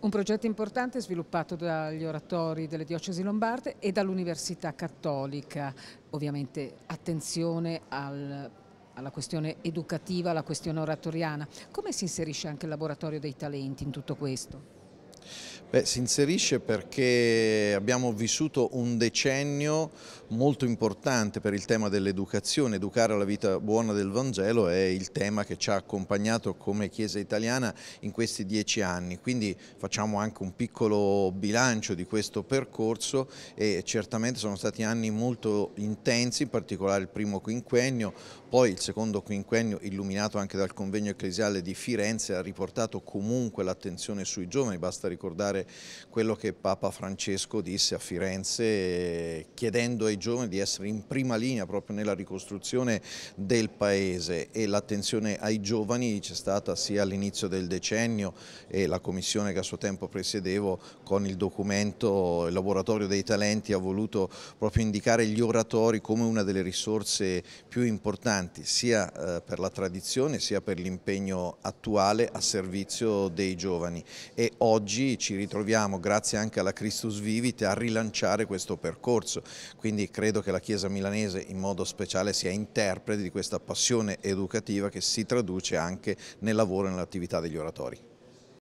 Un progetto importante sviluppato dagli oratori delle diocesi lombarde e dall'Università Cattolica. Ovviamente attenzione al, alla questione educativa, alla questione oratoriana. Come si inserisce anche il laboratorio dei talenti in tutto questo? Beh, si inserisce perché abbiamo vissuto un decennio molto importante per il tema dell'educazione, educare alla vita buona del Vangelo è il tema che ci ha accompagnato come Chiesa italiana in questi dieci anni, quindi facciamo anche un piccolo bilancio di questo percorso e certamente sono stati anni molto intensi, in particolare il primo quinquennio, poi il secondo quinquennio illuminato anche dal convegno ecclesiale di Firenze ha riportato comunque l'attenzione sui giovani, basta ricordare ricordare quello che Papa Francesco disse a Firenze chiedendo ai giovani di essere in prima linea proprio nella ricostruzione del paese e l'attenzione ai giovani c'è stata sia all'inizio del decennio e la commissione che a suo tempo presiedevo con il documento il laboratorio dei talenti ha voluto proprio indicare gli oratori come una delle risorse più importanti sia eh, per la tradizione sia per l'impegno attuale a servizio dei giovani e oggi ci ritroviamo, grazie anche alla Christus Vivite, a rilanciare questo percorso. Quindi credo che la Chiesa milanese in modo speciale sia interprete di questa passione educativa che si traduce anche nel lavoro e nell'attività degli oratori.